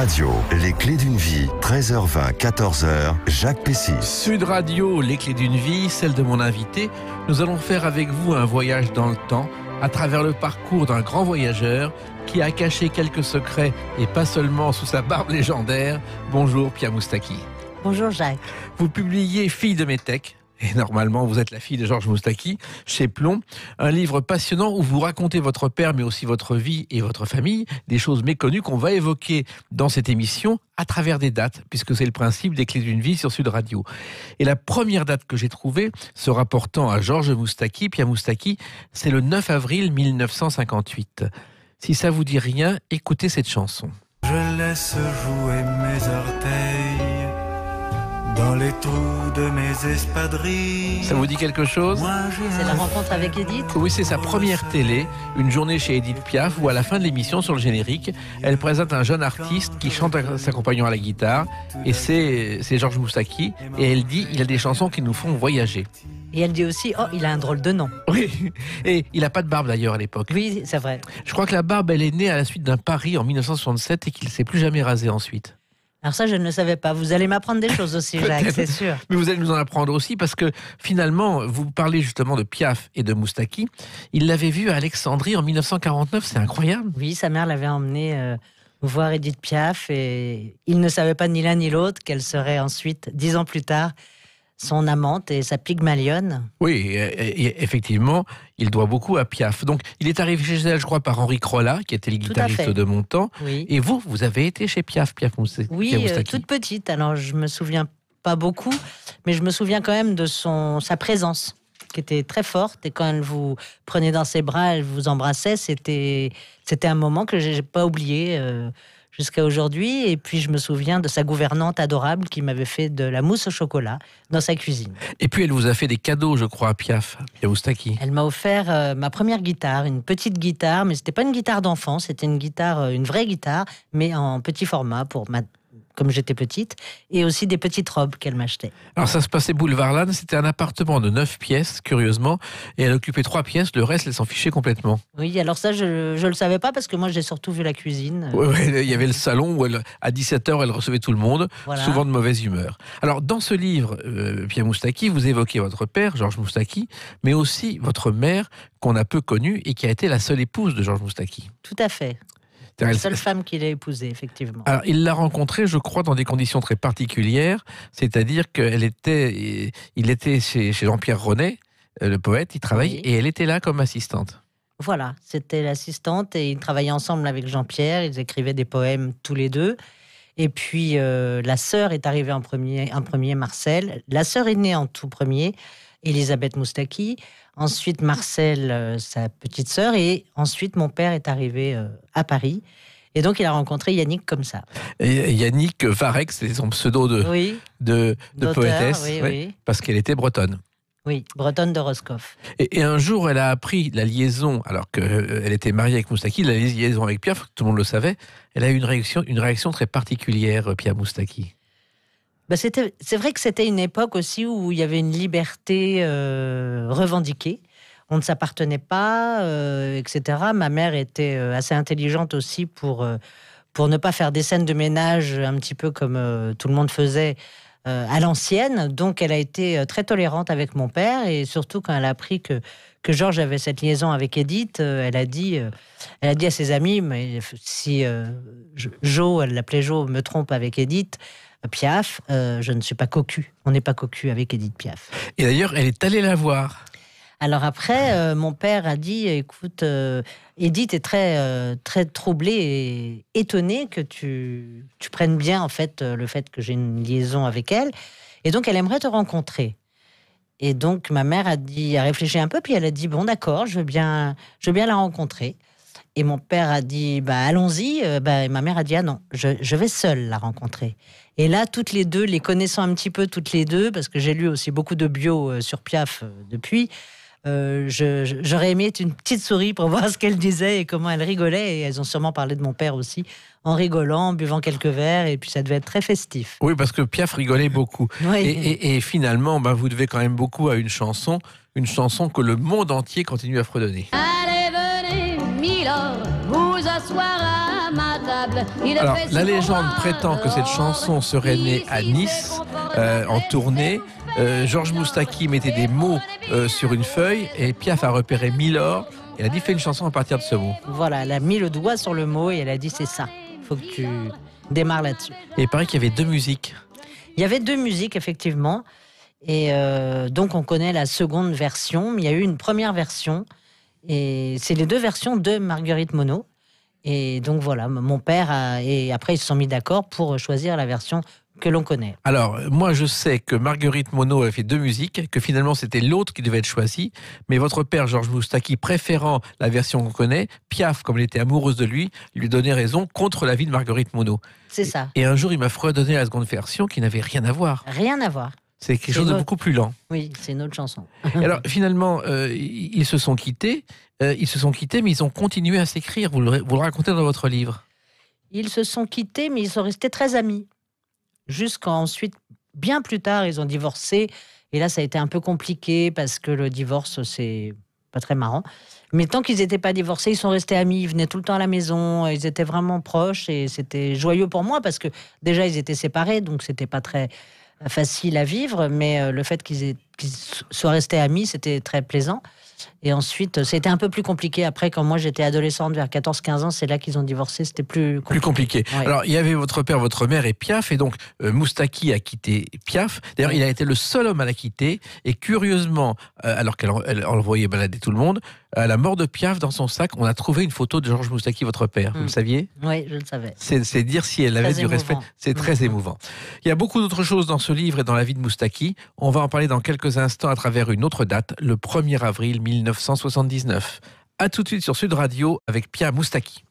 Radio, les clés d'une vie, 13h20, 14h, Jacques Pessis. Sud Radio, les clés d'une vie, celle de mon invité. Nous allons faire avec vous un voyage dans le temps à travers le parcours d'un grand voyageur qui a caché quelques secrets et pas seulement sous sa barbe légendaire. Bonjour Pia Moustaki. Bonjour Jacques. Vous publiez Fille de Métèque, et normalement vous êtes la fille de Georges Moustaki, chez Plomb, un livre passionnant où vous racontez votre père, mais aussi votre vie et votre famille, des choses méconnues qu'on va évoquer dans cette émission à travers des dates, puisque c'est le principe des clés d'une vie sur Sud Radio. Et la première date que j'ai trouvée, se rapportant à Georges Moustaki, Pierre Moustaki, c'est le 9 avril 1958. Si ça vous dit rien, écoutez cette chanson. Je laisse jouer mes orteils dans les trous de mes espadrilles. Ça vous dit quelque chose C'est la rencontre avec Edith Oui, c'est sa première télé, une journée chez Edith Piaf, où à la fin de l'émission, sur le générique, elle présente un jeune artiste qui chante s'accompagnant à la guitare, et c'est Georges Moussaki, et elle dit il a des chansons qui nous font voyager. Et elle dit aussi, oh, il a un drôle de nom. Oui, et il n'a pas de barbe d'ailleurs à l'époque. Oui, c'est vrai. Je crois que la barbe, elle est née à la suite d'un pari en 1967 et qu'il ne s'est plus jamais rasé ensuite. Alors ça, je ne le savais pas. Vous allez m'apprendre des choses aussi, Jacques, c'est sûr. Mais vous allez nous en apprendre aussi parce que finalement, vous parlez justement de Piaf et de Moustaki. Il l'avait vu à Alexandrie en 1949, c'est incroyable. Oui, sa mère l'avait emmené euh, voir Edith Piaf et il ne savait pas ni l'un ni l'autre qu'elle serait ensuite, dix ans plus tard, son amante et sa pygmalionne. Oui, effectivement, il doit beaucoup à Piaf. Donc, il est arrivé chez elle, je crois, par Henri Crolla, qui était le guitariste de mon temps. Et vous, vous avez été chez Piaf, Piaf foncé Oui, euh, toute petite. Alors, je me souviens pas beaucoup, mais je me souviens quand même de son, sa présence, qui était très forte. Et quand elle vous prenait dans ses bras, elle vous embrassait, c'était, c'était un moment que j'ai pas oublié. Euh, jusqu'à aujourd'hui. Et puis je me souviens de sa gouvernante adorable qui m'avait fait de la mousse au chocolat dans sa cuisine. Et puis elle vous a fait des cadeaux, je crois, à Piaf à Oustaki. Elle m'a offert euh, ma première guitare, une petite guitare, mais ce c'était pas une guitare d'enfant, c'était une guitare, euh, une vraie guitare, mais en petit format pour ma comme j'étais petite, et aussi des petites robes qu'elle m'achetait. Alors ça se passait boulevard Lannes, c'était un appartement de 9 pièces, curieusement, et elle occupait 3 pièces, le reste, elle s'en fichait complètement. Oui, alors ça, je ne le savais pas parce que moi, j'ai surtout vu la cuisine. Oui, il y avait le salon où elle, à 17h, elle recevait tout le monde, souvent de mauvaise humeur. Alors dans ce livre, euh, Pierre Moustaki, vous évoquez votre père, Georges Moustaki, mais aussi votre mère qu'on a peu connue et qui a été la seule épouse de Georges Moustaki. Tout à fait. C'est la seule femme qu'il a épousée, effectivement. il l'a rencontrée, je crois, dans des conditions très particulières, c'est-à-dire qu'elle était, il était chez, Jean-Pierre René, euh, le poète, il travaillait, et elle était là comme assistante. Voilà, c'était l'assistante et ils travaillaient ensemble avec Jean-Pierre, ils écrivaient des poèmes tous les deux. Et puis euh, la sœur est arrivée en premier, en premier Marcel. La sœur est née en tout premier. Elisabeth Moustaki, ensuite Marcel, euh, sa petite sœur, et ensuite mon père est arrivé euh, à Paris. Et donc, il a rencontré Yannick comme ça. Et Yannick Varek, c'est son pseudo de, poétesse, parce qu'elle était bretonne. Oui, bretonne de Roscoff. Et, un jour, elle a appris la liaison, alors qu'elle euh, était mariée avec Moustaki, la liaison avec Pierre, tout le monde le savait. Elle a eu une réaction, une réaction très particulière, Pierre Moustaki. Bah, c'est vrai que c'était une époque aussi où il y avait une liberté euh, revendiquée. On ne s'appartenait pas, euh, etc. Ma mère était euh, assez intelligente aussi pour ne pas faire des scènes de ménage un petit peu comme tout le monde faisait euh, à l'ancienne. Donc, elle a été euh, très tolérante avec mon père. Et surtout, quand elle a appris que, que Georges avait cette liaison avec Edith, euh, elle, a dit, elle a dit à ses amis mais si Jo, elle l'appelait Jo, me trompe avec Edith, Piaf, je ne suis pas cocu. On n'est pas cocu avec Edith Piaf. Et d'ailleurs, elle est allée la voir. Alors après, euh, mon père a dit, écoute, euh, Edith est très, euh, très troublée et étonnée que tu, prennes bien en fait le fait que j'ai une liaison avec elle, et donc elle aimerait te rencontrer. Et donc ma mère a dit, a réfléchi un peu, puis elle a dit bon d'accord, je veux bien, je veux bien la rencontrer. Et mon père a dit bah allons-y. Bah, et ma mère a dit ah non, je, je, vais seule la rencontrer. Et là, toutes les deux, les connaissant un petit peu toutes les deux, parce que j'ai lu aussi beaucoup de bio sur Piaf depuis, euh, j'aurais aimé être une petite souris pour voir ce qu'elle disait et comment elle rigolait Et elles ont sûrement parlé de mon père aussi en rigolant, en buvant quelques verres, et puis ça devait être très festif. Oui, parce que Piaf rigolait beaucoup. Et, finalement, ben, vous devez quand même beaucoup à une chanson, une chanson que le monde entier continue à fredonner. Allez, venez, vous à ma table. la légende prétend que cette chanson serait née à Nice, euh, en tournée. Euh, Georges Moustaki mettait des mots euh, sur une feuille et Piaf a repéré Milor. Et elle a dit fais une chanson à partir de ce mot. Voilà, elle a mis le doigt sur le mot et elle a dit c'est ça. Faut que tu démarres là-dessus. Et il paraît qu'il y avait deux musiques. Il y avait deux musiques effectivement. Et euh, donc on connaît la seconde version, mais il y a eu une première version. Et c'est les deux versions de Marguerite Monod. Et donc voilà, mon père et après ils se sont mis d'accord pour choisir la version que l'on connaît. Alors, moi, je sais que Marguerite Monod avait fait deux musiques, que finalement, c'était l'autre qui devait être choisie. Mais votre père, Georges Moustaki, préférant la version qu'on connaît, Piaf, comme elle était amoureuse de lui, lui donnait raison contre l'avis de Marguerite Monod. C'est ça. Et un jour, il m'a fredonné la seconde version qui n'avait rien à voir. Rien à voir. C'est quelque chose de beaucoup plus lent. Oui, c'est une autre chanson. alors finalement, euh, ils se sont quittés, euh, ils se sont quittés, mais ils ont continué à s'écrire. Vous vous le racontez dans votre livre. Ils se sont quittés, mais ils sont restés très amis jusqu'à ensuite, bien plus tard, ils ont divorcé. Et là, ça a été un peu compliqué parce que le divorce, c'est pas très marrant. Mais tant qu'ils n'étaient pas divorcés, ils sont restés amis, ils venaient tout le temps à la maison, ils étaient vraiment proches et c'était joyeux pour moi parce que déjà ils étaient séparés, donc c'était pas très facile à vivre, mais euh, le fait qu'ils soient restés amis, c'était très plaisant. Et ensuite, euh, c'était un peu plus compliqué après, quand moi j'étais adolescente, vers 14-15 ans, c'est là qu'ils ont divorcé, c'était plus compliqué. Plus compliqué. Alors, il y avait votre père, votre mère et Piaf, et donc euh, Moustaki a quitté Piaf. D'ailleurs, il a été le seul homme à la quitter, et curieusement, euh, alors qu'elle envoyait balader tout le monde, à euh, la mort de Piaf, dans son sac, on a trouvé une photo de Georges Moustaki, votre père. Vous le hmm. saviez Oui, je le savais. C'est dire si elle avait du respect. C'est très hmm. émouvant. Il y a beaucoup d'autres choses dans ce livre et dans la vie de Moustaki. On va en parler dans quelques instants à travers une autre date, le 1er avril 1979. A tout de suite sur Sud Radio avec Pierre Moustaki.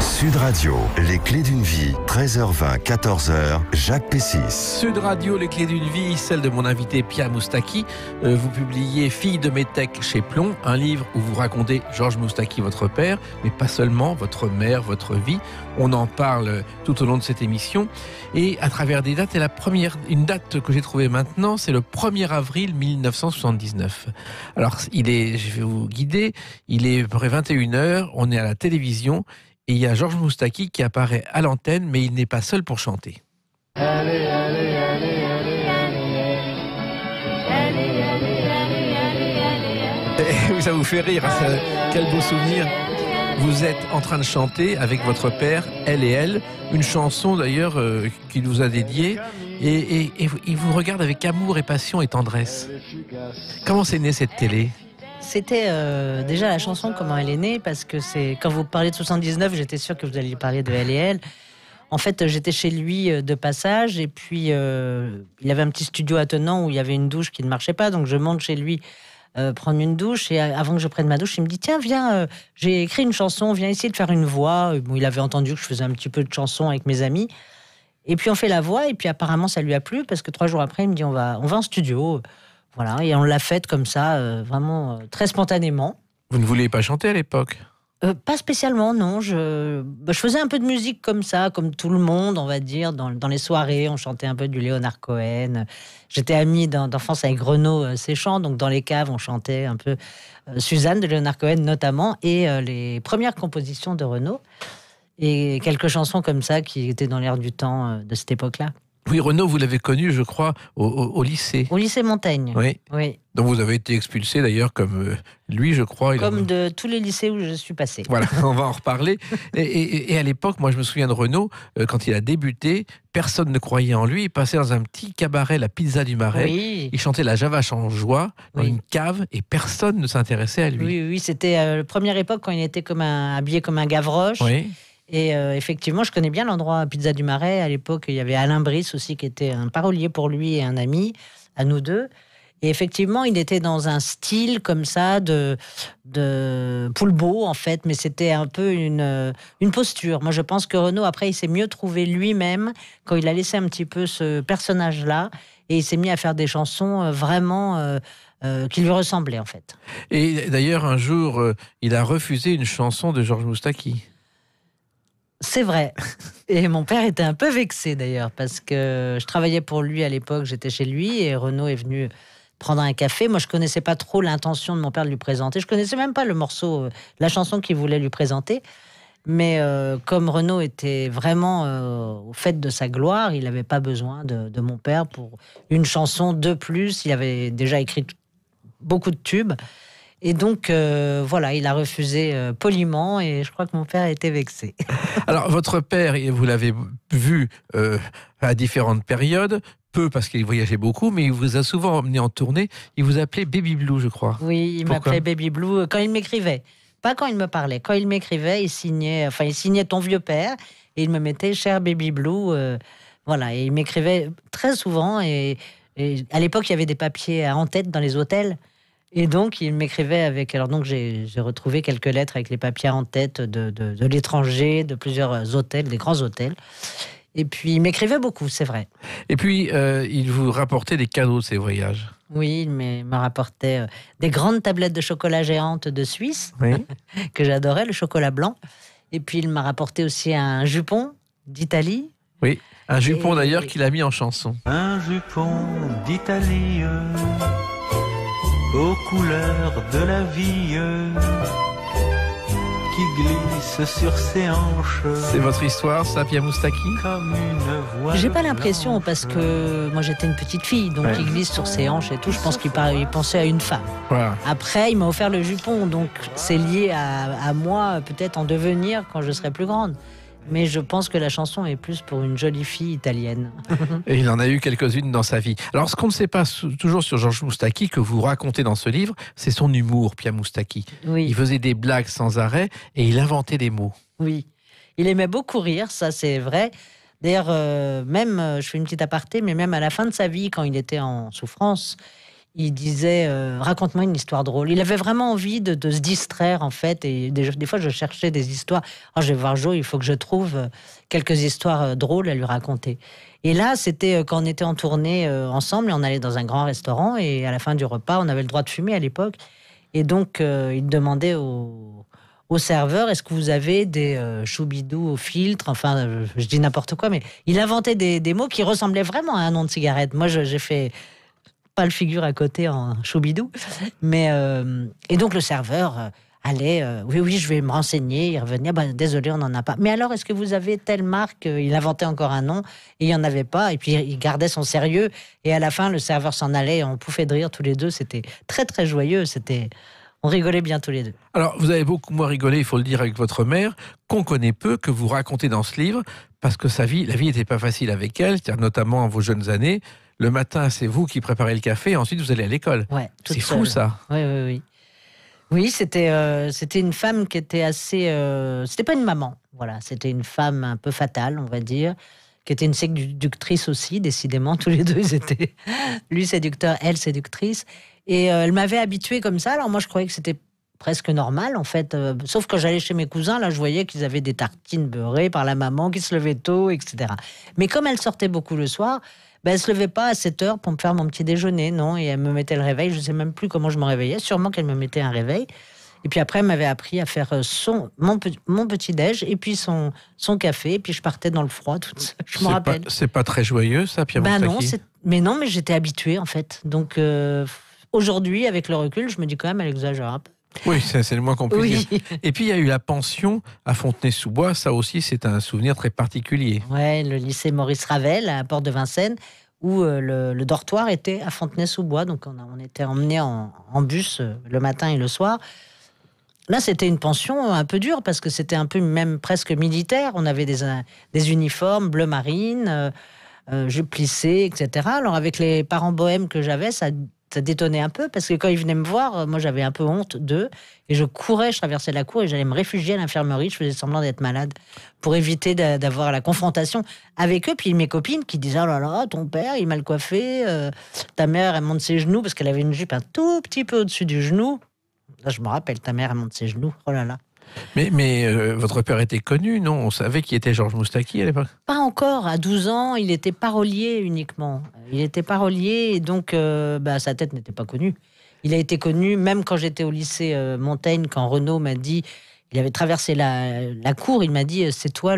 Sud Radio, les clés d'une vie, 13h20, 14h, Jacques Pessis Sud Radio, les clés d'une vie, celle de mon invité Pierre Moustaki. Euh, vous publiez Fille de Métèque chez Plomb, un livre où vous racontez Georges Moustaki, votre père, mais pas seulement, votre mère, votre vie. On en parle tout au long de cette émission. Et à travers des dates, et la première, une date que j'ai trouvée maintenant, c'est le 1er avril 1979. Alors, il est, je vais vous guider, il est près 21h, on est à la télévision. Et il y a Georges Moustaki qui apparaît à l'antenne, mais il n'est pas seul pour chanter. Eh, ça vous fait rire, hein, quel beau souvenir. Vous êtes en train de chanter avec votre père, Elle et Elle, une chanson d'ailleurs euh, qu'il vous a dédiée, et, il vous regarde avec amour et passion et tendresse. Comment s'est née cette télé c'était euh, déjà la chanson comment elle est née parce que c'est quand vous parlez de 79, j'étais sûr que vous alliez parler de elle et elle. En fait, j'étais chez lui euh, de passage et puis euh, il avait un petit studio attenant où il y avait une douche qui ne marchait pas, donc je monte chez lui prendre une douche et avant que je prenne ma douche, il me dit tiens viens, j'ai écrit une chanson, viens essayer de faire une voix. il avait entendu que je faisais un petit peu de chansons avec mes amis et puis on fait la voix et puis apparemment ça lui a plu parce que trois jours après il me dit va on va en studio. Voilà, et on l'a faite comme ça, euh, vraiment euh, très spontanément. Vous ne vouliez pas chanter à l'époque euh, Pas spécialement, non. Bah, je, faisais un peu de musique comme ça, comme tout le monde, on va dire, dans, dans les soirées. On chantait un peu du Léonard Cohen. J'étais amie d'enfance avec Renaud Séchant, donc dans les caves, on chantait un peu Suzanne de Léonard Cohen notamment, et les premières compositions de Renaud, et quelques chansons comme ça qui étaient dans l'air du temps de cette époque-là. Oui, Renault, vous l'avez connu, je crois, au, lycée. Au lycée Montaigne. Oui. oui. Donc vous avez été expulsé d'ailleurs comme euh, lui, je crois. Comme de tous les lycées où je suis passé. Voilà, on va en reparler. et, à l'époque, moi je me souviens de Renault, euh, quand il a débuté, personne ne croyait en lui. Il passait dans un petit cabaret, la Pizza du Marais. Il chantait la Javache en joie dans une cave et personne ne s'intéressait à lui. Oui, oui, c'était euh, la première époque quand il était comme habillé comme un Gavroche. Oui. Et euh, effectivement, je connais bien l'endroit Pizza du Marais. À l'époque, il y avait Alain Brice aussi, qui était un parolier pour lui et un ami, à nous deux. Et effectivement, il était dans un style comme ça de, de beau en fait, mais c'était un peu une, euh, une posture. Moi, je pense que Renaud, après, il s'est mieux trouvé lui-même quand il a laissé un petit peu ce personnage-là et il s'est mis à faire des chansons euh, vraiment. qui lui ressemblaient en fait. Et d'ailleurs, un jour, il a refusé une chanson de Georges Moustaki. C'est vrai. Et mon père était un peu vexé d'ailleurs, parce que je travaillais pour lui à l'époque, j'étais chez lui, et Renaud est venu prendre un café. Moi, je connaissais pas trop l'intention de mon père de lui présenter. Je connaissais même pas le morceau, euh, la chanson qu'il voulait lui présenter. Mais euh, comme Renaud était vraiment euh, au fait de sa gloire, il n'avait pas besoin de, mon père pour une chanson de plus. Il avait déjà écrit beaucoup de tubes. Et donc, euh, voilà, il a refusé euh, poliment et je crois que mon père a été vexé. Alors, votre père, vous l'avez vu euh, à différentes périodes, peu parce qu'il voyageait beaucoup, mais il vous a souvent emmené en tournée. Il vous appelait Baby Blue, je crois. Oui, il m'appelait Baby Blue quand il m'écrivait. Pas quand il me parlait. Quand il m'écrivait, il signait, enfin, il signait ton vieux père et il me mettait cher Baby Blue. voilà, et il m'écrivait très souvent. Et, et à l'époque, il y avait des papiers en tête dans les hôtels. Et donc, il m'écrivait avec. Alors, donc, j'ai retrouvé quelques lettres avec les papiers en tête de, de, l'étranger, de plusieurs hôtels, des grands hôtels. Et puis, il m'écrivait beaucoup, c'est vrai. Et puis, euh, il vous rapportait des cadeaux de ses voyages Oui, il me rapportait euh, des grandes tablettes de chocolat géante de Suisse, que j'adorais, le chocolat blanc. Et puis, il m'a rapporté aussi un jupon d'Italie. Oui, un jupon d'ailleurs qu'il a mis en chanson. Un jupon d'Italie aux couleurs de la vie qui glisse sur ses hanches. C'est votre histoire, ça, Pierre Moustaki J'ai pas l'impression parce que moi j'étais une petite fille, donc il glisse sur ses hanches et tout. Je pense qu'il pensait à une femme. Après, il m'a offert le jupon, donc c'est lié à moi, peut-être en devenir quand je serai plus grande. Mais je pense que la chanson est plus pour une jolie fille italienne. Et il en a eu quelques-unes dans sa vie. Alors, ce qu'on ne sait pas toujours sur Georges Moustaki, que vous racontez dans ce livre, c'est son humour, Pia Moustaki. Il faisait des blagues sans arrêt et il inventait des mots. Oui. Il aimait beaucoup rire, ça c'est vrai. D'ailleurs, euh, même, euh, je fais une petite aparté, mais même à la fin de sa vie, quand il était en souffrance, il disait euh, raconte-moi une histoire drôle. Il avait vraiment envie de, se distraire en fait. Et des, des, fois, je cherchais des histoires. Ah je vais voir Joe, il faut que je trouve euh, quelques histoires euh, drôles à lui raconter. Et là, c'était quand on était en tournée ensemble et on allait dans un grand restaurant et à la fin du repas, on avait le droit de fumer à l'époque. Et donc, il demandait au, serveur est-ce que vous avez des euh, choubidou au filtre Enfin, je, dis n'importe quoi, mais il inventait des, des, mots qui ressemblaient vraiment à un nom de cigarette. Moi, j'ai fait pas le figure à côté en choubidou. Mais, euh, et donc le serveur euh, allait, euh, oui, oui, je vais me renseigner, il revenait, ben désolé, on n'en a pas. Mais alors, est-ce que vous avez telle marque Il inventait encore un nom, et il n'y en avait pas, et puis il gardait son sérieux, et à la fin, le serveur s'en allait, on pouffait de rire tous les deux, c'était très, très joyeux, c'était... On rigolait bien tous les deux. Alors, vous avez beaucoup moins rigolé, il faut le dire, avec votre mère, qu'on connaît peu, que vous racontez dans ce livre, parce que sa vie, la vie n'était pas facile avec elle, cest notamment en vos jeunes années le matin, c'est vous qui préparez le café, et ensuite vous allez à l'école. c'est fou ça. Oui, oui, oui. Oui, c'était une femme qui était assez. Euh, c'était pas une maman, voilà. C'était une femme un peu fatale, on va dire, qui était une séductrice aussi, décidément. Tous les deux, ils étaient. Lui séducteur, elle séductrice. Et euh, elle m'avait habituée comme ça. Alors moi, je croyais que c'était presque normal en fait. Euh, sauf que j'allais chez mes cousins, là je voyais qu'ils avaient des tartines beurrées par la maman qui se levait tôt, etc. Mais comme elle sortait beaucoup le soir, ben, ne se levait pas à 7 heures pour me faire mon petit déjeuner, non. Et elle me mettait le réveil. Je sais même plus comment je me réveillais. Sûrement qu'elle me mettait un réveil. Et puis après, elle m'avait appris à faire euh, son, mon, mon petit-déj et puis son, son café. Et puis je partais dans le froid toute Je me rappelle. C'est pas très joyeux, ça, Pierre ben, non, Mais non, mais j'étais habituée, en fait. Donc euh, aujourd'hui, avec le recul, je me dis quand même, elle exagère un oui, c'est le moins qu'on Et puis il y a eu la pension à Fontenay-sous-Bois, ça aussi c'est un souvenir très particulier. Ouais, le lycée Maurice Ravel à Port de Vincennes, où euh, le, dortoir était à Fontenay-sous-Bois, donc on, était emmené en, bus euh, le matin et le soir. Là, c'était une pension euh, un peu dure parce que c'était un peu même presque militaire. On avait des, des uniformes bleu marine, jupe plissée, etc. Alors avec les parents bohèmes que j'avais, ça ça détonnait un peu parce que quand ils venaient me voir, euh, moi j'avais un peu honte d'eux et je courais, je traversais la cour et j'allais me réfugier à l'infirmerie. Je faisais semblant d'être malade pour éviter d'avoir la confrontation avec eux. Puis mes copines qui disaient Oh là là, ton père, il est mal coiffé, euh, ta mère, elle monte ses genoux parce qu'elle avait une jupe un tout petit peu au-dessus du genou. Là, je me rappelle, ta mère, elle monte ses genoux. Oh là là. Mais, euh, votre père était connu, non On savait qui était Georges Moustaki à l'époque Pas encore. À 12 ans, il était parolier uniquement. Il était parolier et donc euh, bah, sa tête n'était pas connue. Il a été connu même quand j'étais au lycée euh, Montaigne, quand Renaud m'a dit, il avait traversé la, cour, il m'a dit, c'est toi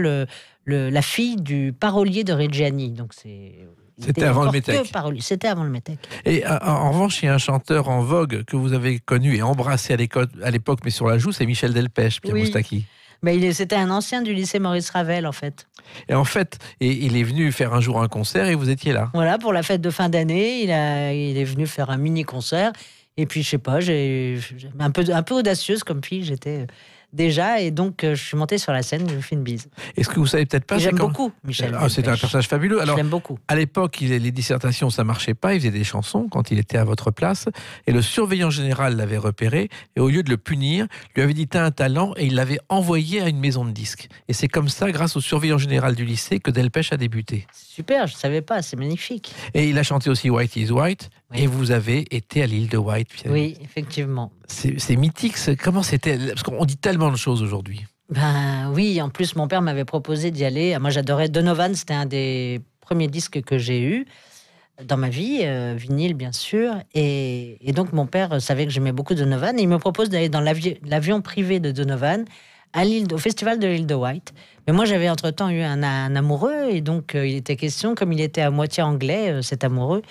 la fille du parolier de Reggiani. Donc c'est c'était avant le Métèque. C'était avant le Et euh, en, revanche, il y a un chanteur en vogue que vous avez connu et embrassé à l'époque, mais sur la joue, c'est Michel Delpech, Pierre oui. Moustaki. Mais c'était un ancien du lycée Maurice Ravel, en fait. Et en fait, et, il est venu faire un jour un concert et vous étiez là. Voilà, pour la fête de fin d'année, il, il est venu faire un mini concert. Et puis, je sais pas, j'ai un peu, un peu audacieuse comme fille, j'étais déjà. Et donc, euh, je suis monté sur la scène, je lui fais une bise. Est-ce que vous savez peut-être pas J'aime beaucoup Michel. Ah, c'est un personnage fabuleux. Alors, beaucoup. À l'époque, les dissertations, ça marchait pas. Il faisait des chansons quand il était à votre place. Et le surveillant général l'avait repéré. Et au lieu de le punir, lui avait dit T'as un talent. Et il l'avait envoyé à une maison de disques. Et c'est comme ça, grâce au surveillant général du lycée, que Delpech a débuté. Super, je ne savais pas. C'est magnifique. Et il a chanté aussi White is White. Et vous avez été à l'île de White. Oui, effectivement. C'est mythique. Comment c'était Parce qu'on dit tellement de choses aujourd'hui. Ben oui, en plus, mon père m'avait proposé d'y aller. Moi, j'adorais Donovan, c'était un des premiers disques que j'ai eu dans ma vie, euh, vinyle bien sûr. Et, donc, mon père savait que j'aimais beaucoup Donovan et il me propose d'aller dans l'avion privé de Donovan à au festival de l'île de White. Mais moi, j'avais entre-temps eu un, amoureux et donc euh, il était question, comme il était à moitié anglais, euh, cet amoureux,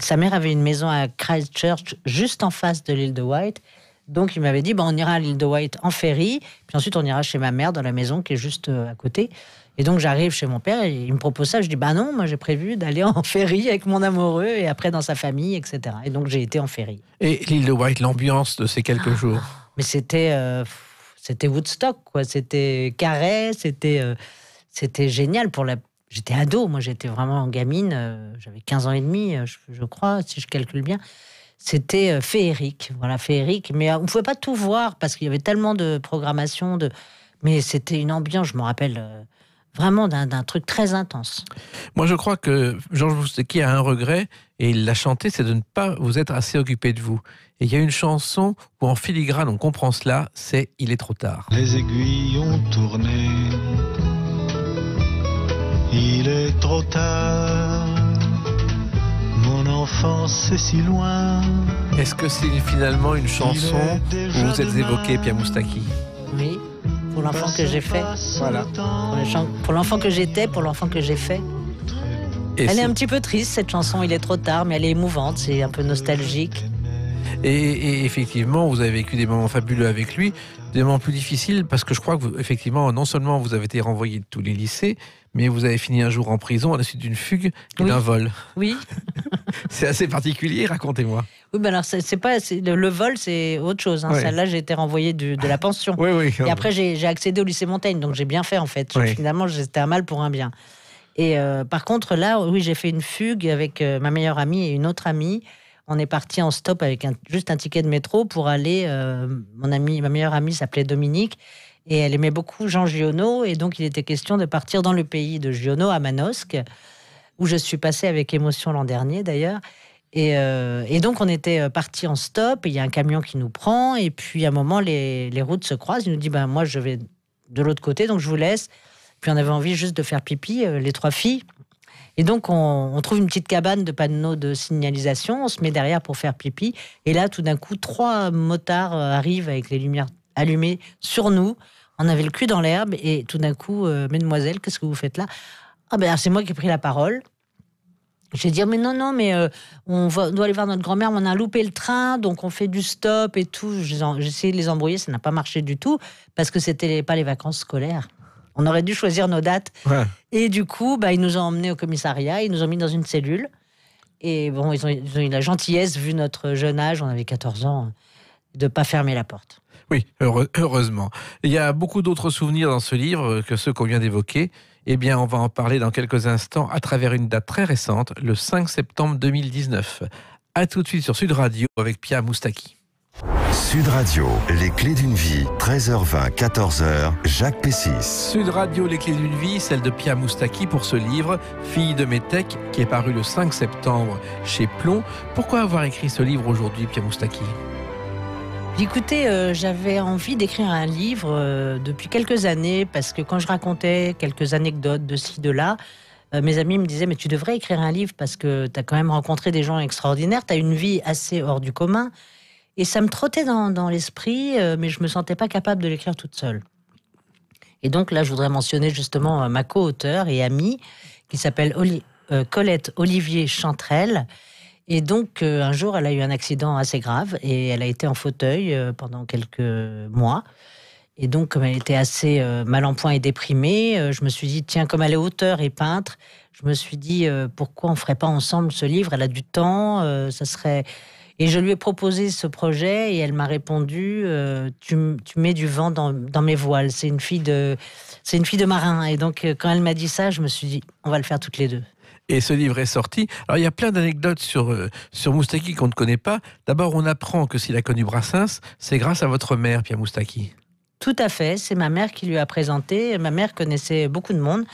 sa mère avait une maison à Christchurch, juste en face de l'île de White. Donc il m'avait dit, bon, on ira à l'île de White en ferry, puis ensuite on ira chez ma mère dans la maison qui est juste euh, à côté. Et donc j'arrive chez mon père et il me propose ça. Je dis, bah non, moi j'ai prévu d'aller en ferry avec mon amoureux et après dans sa famille, etc. Et donc j'ai été en ferry. Et l'île de White, l'ambiance de ces quelques ah, jours Mais c'était euh, c'était Woodstock, quoi. C'était carré, c'était euh, c'était génial pour la j'étais ado, moi j'étais vraiment en gamine, euh, j'avais 15 ans et demi, euh, je, crois, si je calcule bien. C'était euh, féerique, voilà, féerique. Mais on ne pouvait pas tout voir parce qu'il y avait tellement de programmation, de... mais c'était une ambiance, je me rappelle vraiment d'un truc très intense. Moi, je crois que Georges qui a un regret, et il l'a chanté, c'est de ne pas vous être assez occupé de vous. Et il y a une chanson où en filigrane on comprend cela, c'est Il est trop tard. Les aiguilles ont tourné il est trop tard. Mon enfance est si loin. Est-ce que c'est finalement une chanson où vous êtes évoqué Pierre Moustaki Oui, pour l'enfant que j'ai fait. Voilà. Pour l'enfant que j'étais, pour l'enfant que j'ai fait. elle est un petit peu triste cette chanson, il est trop tard, mais elle est émouvante, c'est un peu nostalgique. Et, effectivement, vous avez vécu des moments fabuleux avec lui, des moments plus difficiles, parce que je crois que, effectivement, non seulement vous avez été renvoyé de tous les lycées, mais vous avez fini un jour en prison à la suite d'une fugue et d'un vol. Oui. c'est assez particulier, racontez-moi. Oui, ben alors, c'est pas, le, vol, c'est autre chose. Hein. là j'ai été renvoyé de, la pension. oui, oui. Et après, j'ai accédé au lycée Montaigne, donc j'ai bien fait, en fait. Finalement, j'étais un mal pour un bien. Et euh, par contre, là, oui, j'ai fait une fugue avec euh, ma meilleure amie et une autre amie on est parti en stop avec juste un ticket de métro pour aller. Euh, mon ami, ma meilleure amie s'appelait Dominique et elle aimait beaucoup Jean Giono. Et donc, il était question de partir dans le pays de Giono, à Manosque, où je suis passée avec émotion l'an dernier d'ailleurs. Et, euh, donc, on était euh, parti en stop. Il y a un camion qui nous prend. Et puis, à un moment, les, routes se croisent. Il nous dit ben, Moi, je vais de l'autre côté, donc je vous laisse. Puis, on avait envie juste de faire pipi, les trois filles. Et donc, on, trouve une petite cabane de panneaux de signalisation, on se met derrière pour faire pipi. Et là, tout d'un coup, trois motards euh, arrivent avec les lumières allumées sur nous. On avait le cul dans l'herbe et tout d'un coup, euh, mesdemoiselles, qu'est-ce que vous faites là Ah ben, c'est moi qui ai pris la parole. J'ai dit, oh, mais non, non, mais euh, on, doit aller voir notre grand-mère, on a loupé le train, donc on fait du stop et tout. J'ai essayé de les embrouiller, ça n'a pas marché du tout, parce que c'était pas les vacances scolaires. On aurait dû choisir nos dates. Et du coup, bah, ils nous ont emmenés au commissariat, ils nous ont mis dans une cellule. Et bon, ils ont, eu la gentillesse, vu notre jeune âge, on avait 14 ans, de pas fermer la porte. Oui, heureusement. Il y a beaucoup d'autres souvenirs dans ce livre que ceux qu'on vient d'évoquer. Eh bien, on va en parler dans quelques instants à travers une date très récente, le 5 septembre 2019. À tout de suite sur Sud Radio avec Pia Moustaki. Sud Radio, les clés d'une vie, 13h20, 14h, Jacques Pessis. Sud Radio, les clés d'une vie, celle de Pia Moustaki pour ce livre, Fille de Métèque, qui est paru le 5 septembre chez Plomb. Pourquoi avoir écrit ce livre aujourd'hui, Pia Moustaki Écoutez, euh, j'avais envie d'écrire un livre euh, depuis quelques années parce que quand je racontais quelques anecdotes de ci, de là, euh, mes amis me disaient Mais tu devrais écrire un livre parce que tu as quand même rencontré des gens extraordinaires, tu as une vie assez hors du commun. Et ça me trottait dans, l'esprit, euh, mais je me sentais pas capable de l'écrire toute seule. Et donc là, je voudrais mentionner justement euh, ma co-auteure et amie qui s'appelle euh, Colette Olivier Chantrelle. Et donc, un jour, elle a eu un accident assez grave et elle a été en fauteuil pendant quelques mois. Et donc, comme elle était assez mal en point et déprimée, je me suis dit, tiens, comme elle est auteure et peintre, je me suis dit, pourquoi on ne ferait pas ensemble ce livre Elle a du temps, ça serait et je lui ai proposé ce projet et elle m'a répondu euh, tu, mets du vent dans, mes voiles. C'est une fille de c'est une fille de marin et donc euh, quand elle m'a dit ça, je me suis dit on va le faire toutes les deux. Et ce livre est sorti. Alors il y a plein d'anecdotes sur euh, sur Moustaki qu'on ne connaît pas. D'abord, on apprend que s'il a connu Brassens, c'est grâce à votre mère, Pierre Moustaki. Tout à fait, c'est ma mère qui lui a présenté. Ma mère connaissait beaucoup de monde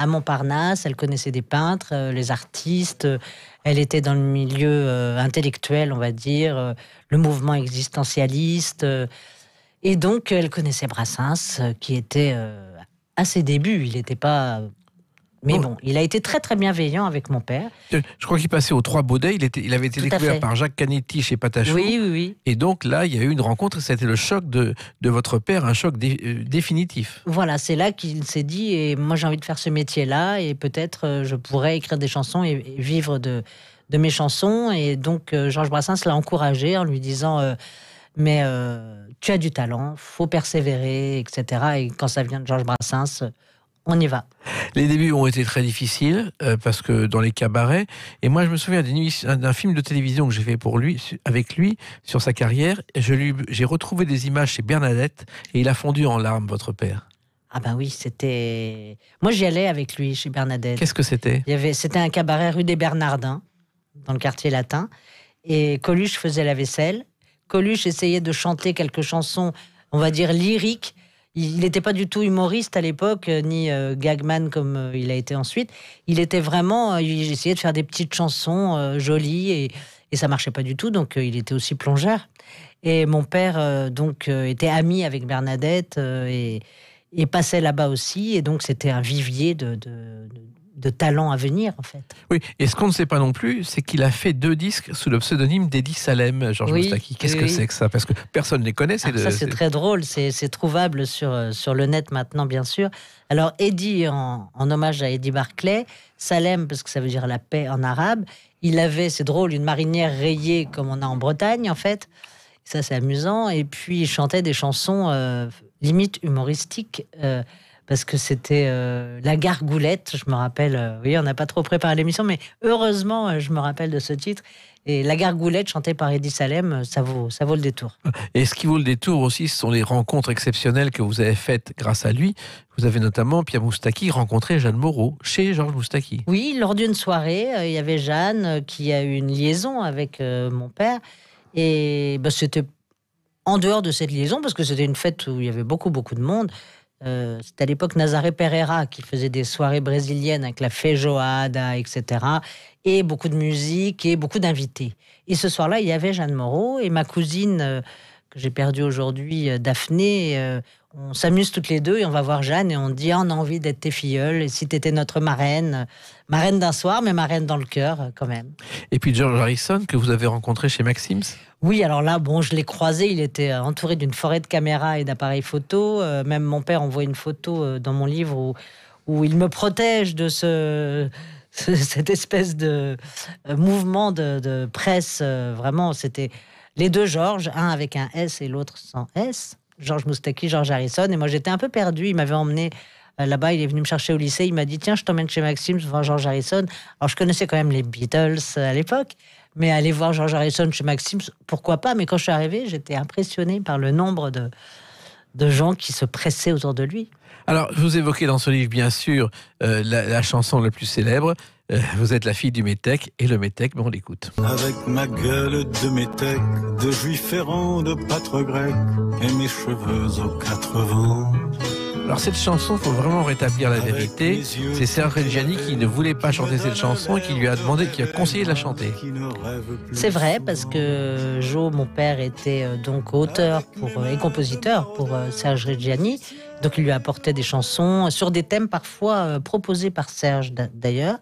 à Montparnasse, elle connaissait des peintres, euh, les artistes, euh, elle était dans le milieu euh, intellectuel, on va dire, le mouvement existentialiste. et donc, elle connaissait Brassens, qui était à ses débuts. Il n'était pas mais oh. bon. il a été très très bienveillant avec mon père. Je crois qu'il passait aux Trois Baudets. Il, avait été découvert par Jacques Canetti chez Patachou. Oui, oui, oui. Et donc là, il y a eu une rencontre et ça a le choc de, votre père, un choc euh, définitif. Voilà, c'est là qu'il s'est dit et moi j'ai envie de faire ce métier-là et peut-être euh, je pourrais écrire des chansons et, vivre de, mes chansons. Et donc euh, Georges Brassens l'a encouragé en lui disant Mais tu as du talent, faut persévérer, etc. Et quand ça vient de Georges Brassens on y va. Les débuts ont été très difficiles euh, parce que dans les cabarets. Et moi, je me souviens d'un film de télévision que j'ai fait pour lui, avec lui, sur sa carrière. J'ai retrouvé des images chez Bernadette et il a fondu en larmes, votre père. Ah ben oui, c'était. Moi, j'y allais avec lui chez Bernadette. Qu'est-ce que c'était Il y avait, c'était un cabaret rue des Bernardins, dans le quartier latin. Et Coluche faisait la vaisselle. Coluche essayait de chanter quelques chansons, on va dire lyriques, il n'était pas du tout humoriste à l'époque, euh, ni euh, gagman comme euh, il a été ensuite. Il était vraiment, il essayait de faire des petites chansons jolies et, et ça marchait pas du tout, donc il était aussi plongeur. Et mon père donc était ami avec Bernadette et, passait là-bas aussi, et donc c'était un vivier de de talent à venir, en fait. Oui, et ce qu'on ne sait pas non plus, c'est qu'il a fait deux disques sous le pseudonyme d'Eddie Salem, Georges oui, Qu'est-ce que c'est que ça Parce que personne ne les connaît. Ah, ça, c'est très drôle. C'est trouvable euh, sur, le net maintenant, bien sûr. Alors, Eddie, en, hommage à Eddie Barclay, Salem, parce que ça veut dire la paix en arabe. Il avait, c'est drôle, une marinière rayée comme on a en Bretagne, en fait. Ça, c'est amusant. Et puis, il chantait des chansons euh, limite humoristiques. Euh, parce que c'était euh, la gargoulette. Je me rappelle, euh, oui, on n'a pas trop préparé l'émission, mais heureusement, euh, je me rappelle de ce titre. Et la gargoulette chantée par Eddie Salem, ça vaut, ça vaut le détour. Et ce qui vaut le détour aussi, ce sont les rencontres exceptionnelles que vous avez faites grâce à lui. Vous avez notamment, Pierre Moustaki, rencontré Jeanne Moreau chez Georges Moustaki. Oui, lors d'une soirée, il y avait Jeanne qui a eu une liaison avec mon père. Et bah, c'était en dehors de cette liaison, parce que c'était une fête où il y avait beaucoup, beaucoup de monde. Euh, c'était à l'époque Nazaré Pereira qui faisait des soirées brésiliennes avec la feijoada, etc. Et beaucoup de musique et beaucoup d'invités. Et ce soir-là, il y avait Jeanne Moreau et ma cousine. Euh, que j'ai perdu aujourd'hui, euh, Daphné, euh, on s'amuse toutes les deux et on va voir Jeanne et on dit on a envie d'être tes filleules et si tu étais notre marraine, marraine d'un soir mais marraine dans le cœur euh, quand même. Et puis George Harrison que vous avez rencontré chez Maxims Oui, alors là bon, je l'ai croisé, il était entouré d'une forêt de caméras et d'appareils photo, même mon père envoie une photo dans mon livre où, où il me protège de ce cette espèce de mouvement de, presse, vraiment, c'était les deux Georges, un avec un S et l'autre sans S, Georges Moustaki, Georges Harrison. Et moi, j'étais un peu perdu. Il m'avait emmené euh, là-bas, il est venu me chercher au lycée. Il m'a dit Tiens, je t'emmène chez Maxime voir George Harrison. Alors, je connaissais quand même les Beatles euh, à l'époque, mais aller voir George Harrison chez Maxime, pourquoi pas Mais quand je suis arrivé, j'étais impressionné par le nombre de, de gens qui se pressaient autour de lui. Alors, vous évoquez dans ce livre, bien sûr, euh, la, la chanson la plus célèbre, euh, vous êtes la fille du métèque et le métèque, bon, on l'écoute. Avec ma gueule de métèque, de juif errant, de pâtre grec et mes cheveux aux quatre vents. Alors cette chanson, faut vraiment rétablir la vérité. C'est Serge Reggiani qui ne voulait pas chanter cette chanson et qui lui a demandé, qui a conseillé de la chanter. C'est vrai parce que Joe, mon père, était euh, donc auteur euh, et compositeur pour Serge Reggiani. Donc il lui apportait des chansons sur des thèmes parfois proposés par Serge d'ailleurs.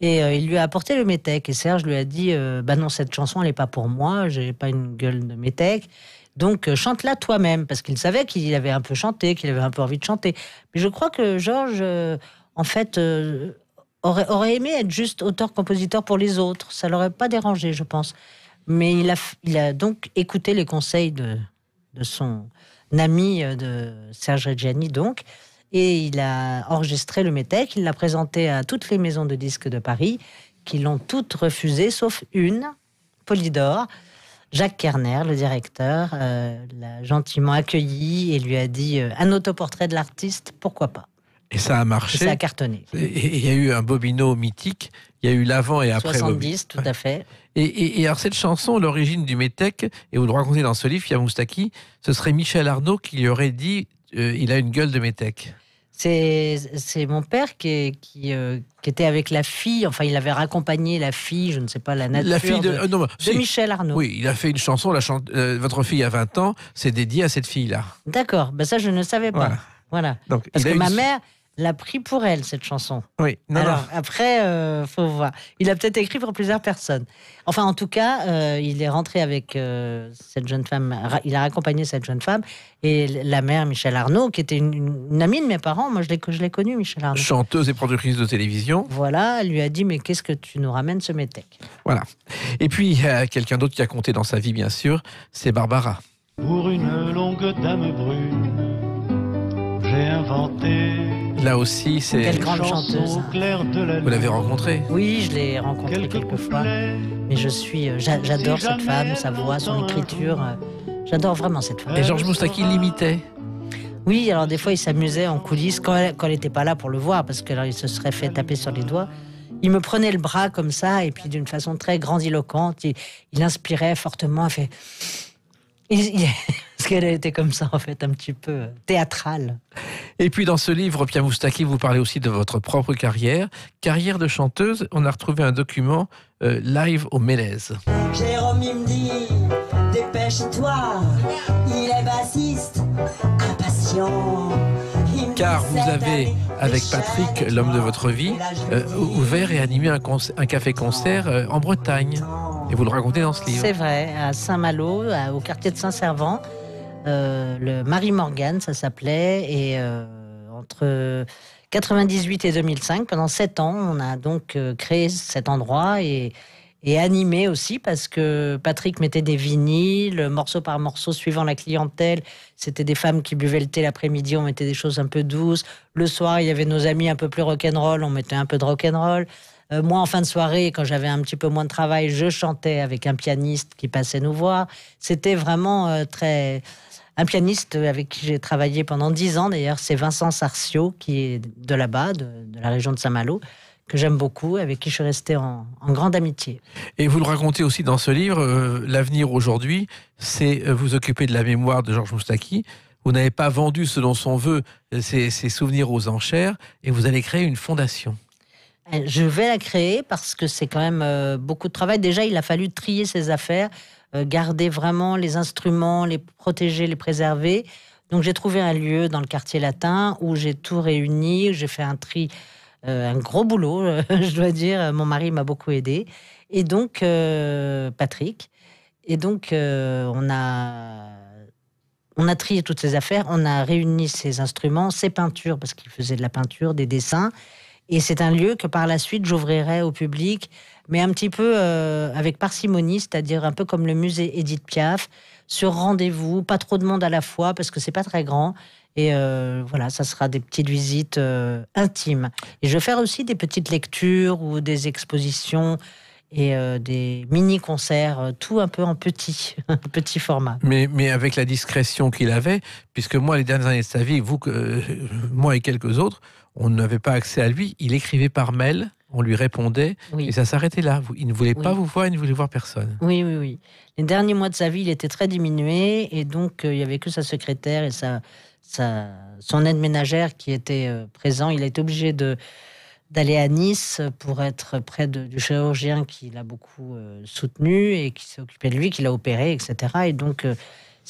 Et euh, il lui a apporté le métèque. Et Serge lui a dit Ben Bah non, cette chanson, elle n'est pas pour moi, je n'ai pas une gueule de métèque. Donc euh, chante-la toi-même, parce qu'il savait qu'il avait un peu chanté, qu'il avait un peu envie de chanter. Mais je crois que Georges, en fait, aurait, aimé être juste auteur-compositeur pour les autres. Ça ne l'aurait pas dérangé, je pense. Mais il a, donc écouté les conseils de, de son ami de Serge Reggiani, donc. Et il a enregistré le métèque, il l'a présenté à toutes les maisons de disques de Paris, qui l'ont toutes refusé, sauf une, Polydor. Jacques Kerner, le directeur, euh, l'a gentiment accueilli et lui a dit euh, un autoportrait de l'artiste, pourquoi pas Et ça a marché. Et ça a cartonné. il y a eu un bobino mythique. Il y a eu l'avant et après. 70, tout à fait. Et, alors cette chanson, l'origine du métèque, et vous le racontez dans ce livre, Yamoustaki, ce serait Michel Arnaud qui lui aurait dit euh, il a une gueule de métèque. C'est mon père qui, euh, qui, était avec la fille, enfin il avait raccompagné la fille, je ne sais pas, la nature la fille de, euh, Michel Arnaud. Oui, il a fait une chanson, la Votre fille a 20 ans, c'est dédié à cette fille-là. D'accord, ben ça je ne savais pas. Voilà. Parce que ma mère, l'a pris pour elle, cette chanson. Oui. après, euh, faut voir. Il a peut-être écrit pour plusieurs personnes. Enfin, en tout cas, euh, il est rentré avec euh, cette jeune femme, il a accompagné cette jeune femme et la mère, Michel Arnaud, qui était une, amie de mes parents. Moi, je l'ai, je l'ai connue, Michel Arnaud. Chanteuse et productrice de télévision. Voilà, elle lui a dit Mais qu'est-ce que tu nous ramènes ce métèque Voilà. Et puis, quelqu'un d'autre qui a compté dans sa vie, bien sûr, c'est Barbara. Pour une longue dame brune, j'ai inventé Là aussi, c'est. Quelle grande chanteuse. Vous l'avez rencontrée Oui, je l'ai rencontrée quelques fois. Mais je suis. Euh, j'adore cette femme, sa voix, son écriture. Euh, j'adore vraiment cette femme. Et Georges Moustaki l'imitait oui, alors des fois il s'amusait en coulisses quand elle n'était pas là pour le voir, parce qu'il se serait fait taper sur les doigts. Il me prenait le bras comme ça, et puis d'une façon très grandiloquente, il, il inspirait fortement, il fait. il qu'elle était comme ça, en fait, un petit peu euh, théâtrale. Et puis dans ce livre, Pierre Moustaki, vous parlez aussi de votre propre carrière. Carrière de chanteuse, on a retrouvé un document euh, live au Mélez. Jérôme, il me dit, dépêche-toi, il est bassiste, impatient car vous avez, avec Patrick, l'homme de votre vie, euh, ouvert et animé un, café-concert en Bretagne. Et vous le racontez dans ce livre. C'est vrai, à Saint-Malo, au quartier de Saint-Servant. Euh, le Marie Morgan, ça s'appelait, et euh, entre 98 et 2005, pendant sept ans, on a donc euh, créé cet endroit et, animé aussi parce que Patrick mettait des vinyles, morceau par morceau, suivant la clientèle. C'était des femmes qui buvaient le thé l'après-midi, on mettait des choses un peu douces. Le soir, il y avait nos amis un peu plus rock'n'roll, on mettait un peu de rock'n'roll. moi, en fin de soirée, quand j'avais un petit peu moins de travail, je chantais avec un pianiste qui passait nous voir. C'était vraiment très un pianiste avec qui j'ai travaillé pendant dix ans, d'ailleurs, c'est Vincent Sarcio, qui est de là-bas, de, la région de Saint-Malo que j'aime beaucoup, avec qui je suis resté en, grande amitié. Et vous le racontez aussi dans ce livre, euh, L'avenir aujourd'hui, c'est euh, vous occuper de la mémoire de Georges Moustaki, vous n'avez pas vendu selon son vœu euh, ses, ses, souvenirs aux enchères et vous allez créer une fondation. Je vais la créer parce que c'est quand même beaucoup de travail. Déjà, il a fallu trier ses affaires euh, garder vraiment les instruments, les protéger, les préserver. Donc j'ai trouvé un lieu dans le quartier latin où j'ai tout réuni, j'ai fait un tri, euh, un gros boulot, je dois dire. Mon mari m'a beaucoup aidé. Et donc, euh, Patrick, et donc on, a, on a trié toutes ces affaires, on a réuni ses instruments, ses peintures, parce qu'il faisait de la peinture, des dessins. Et c'est un lieu que par la suite j'ouvrirai au public, mais un petit peu euh, avec parcimonie, c'est-à-dire un peu comme le musée Edith Piaf, sur rendez-vous, pas trop de monde à la fois parce que c'est pas très grand. Et euh, voilà, ça sera des petites visites euh, intimes. Et je vais faire aussi des petites lectures ou des expositions et des mini-concerts, tout un peu en petit, petit format. Mais, avec la discrétion qu'il avait, puisque moi, les dernières années de sa vie, vous, moi et quelques autres, on n'avait pas accès à lui. Il écrivait par mail, on lui répondait, et ça s'arrêtait là. Il ne voulait pas vous voir, il ne voulait voir personne. Oui, oui, oui. Les derniers mois de sa vie, il était très diminué, et donc euh, il n'y avait que sa secrétaire et sa, sa, son aide ménagère qui était euh, présent. Il a été obligé de d'aller à Nice pour être près du chirurgien qui l'a beaucoup euh, soutenu et qui s'est occupé de lui, qui l'a opéré, etc. Et donc,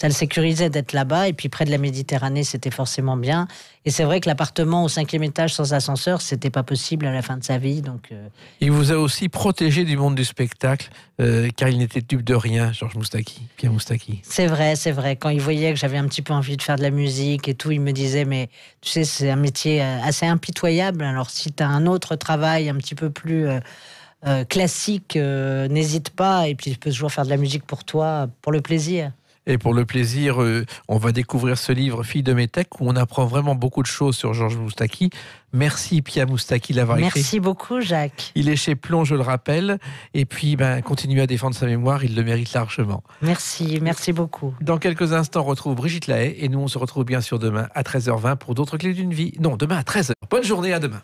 ça le sécurisait d'être là-bas. Et puis près de la Méditerranée, c'était forcément bien. Et c'est vrai que l'appartement au cinquième étage sans ascenseur, c'était pas possible à la fin de sa vie. Donc, euh. il vous a aussi protégé du monde du spectacle, euh, car il n'était dupe de rien, Georges Moustaki, Pierre Moustaki. C'est vrai, c'est vrai. Quand il voyait que j'avais un petit peu envie de faire de la musique et tout, il me disait mais tu sais, c'est un métier euh, assez impitoyable. Alors si tu as un autre travail un petit peu plus classique, n'hésite pas, et puis tu peux toujours faire de la musique pour toi, pour le plaisir. Et pour le plaisir, euh, on va découvrir ce livre Fille de Métèque où on apprend vraiment beaucoup de choses sur Georges Moustaki. Merci Pia Moustaki d'avoir écrit. Merci beaucoup Jacques. Il est chez Plon, je le rappelle. Et puis, ben, continue à défendre sa mémoire, il le mérite largement. Merci, merci beaucoup. Dans quelques instants, on retrouve Brigitte Lahaye et nous, on se retrouve bien sûr demain à 13h20 pour d'autres clés d'une vie. Non, demain à 13h. Bonne journée, à demain.